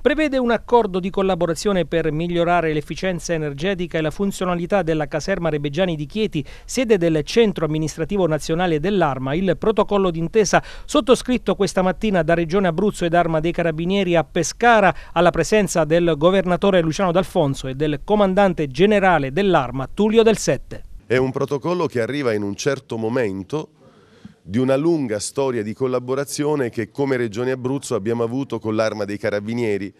prevede un accordo di collaborazione per migliorare l'efficienza energetica e la funzionalità della caserma Rebeggiani di Chieti, sede del Centro Amministrativo Nazionale dell'Arma. Il protocollo d'intesa sottoscritto questa mattina da Regione Abruzzo ed Arma dei Carabinieri a Pescara alla presenza del governatore Luciano D'Alfonso e del comandante generale dell'Arma Tullio Del Sette. È un protocollo che arriva in un certo momento di una lunga storia di collaborazione che come Regione Abruzzo abbiamo avuto con l'Arma dei Carabinieri.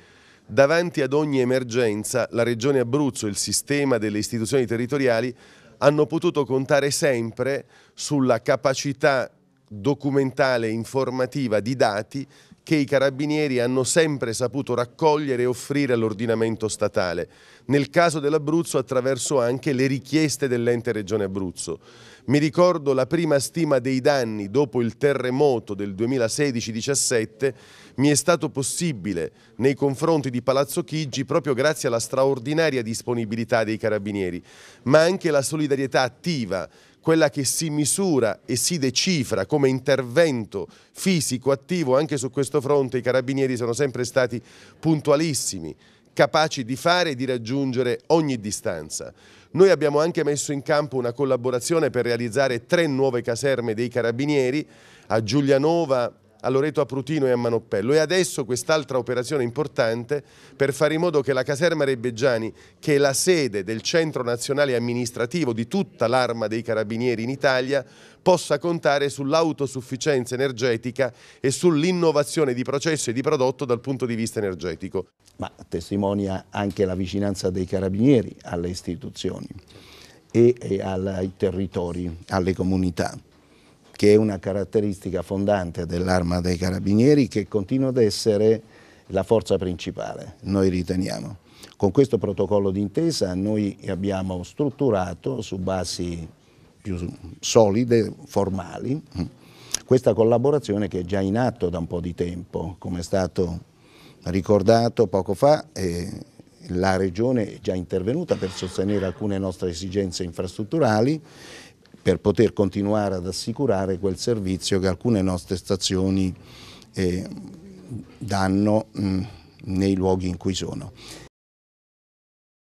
Davanti ad ogni emergenza la Regione Abruzzo e il sistema delle istituzioni territoriali hanno potuto contare sempre sulla capacità documentale, informativa di dati che i carabinieri hanno sempre saputo raccogliere e offrire all'ordinamento statale, nel caso dell'Abruzzo attraverso anche le richieste dell'ente Regione Abruzzo. Mi ricordo la prima stima dei danni dopo il terremoto del 2016-17 mi è stato possibile nei confronti di Palazzo Chigi proprio grazie alla straordinaria disponibilità dei carabinieri, ma anche la solidarietà attiva quella che si misura e si decifra come intervento fisico attivo anche su questo fronte, i carabinieri sono sempre stati puntualissimi, capaci di fare e di raggiungere ogni distanza. Noi abbiamo anche messo in campo una collaborazione per realizzare tre nuove caserme dei carabinieri a Giulianova, a Loreto a Prutino e a Manoppello e adesso quest'altra operazione importante per fare in modo che la caserma Rebeggiani, che è la sede del centro nazionale amministrativo di tutta l'arma dei carabinieri in Italia, possa contare sull'autosufficienza energetica e sull'innovazione di processo e di prodotto dal punto di vista energetico. Ma testimonia anche la vicinanza dei carabinieri alle istituzioni e ai territori, alle comunità che è una caratteristica fondante dell'arma dei carabinieri che continua ad essere la forza principale, noi riteniamo. Con questo protocollo d'intesa noi abbiamo strutturato su basi più solide, formali, questa collaborazione che è già in atto da un po' di tempo, come è stato ricordato poco fa, eh, la Regione è già intervenuta per sostenere alcune nostre esigenze infrastrutturali per poter continuare ad assicurare quel servizio che alcune nostre stazioni eh, danno mh, mm, nei luoghi in cui sono.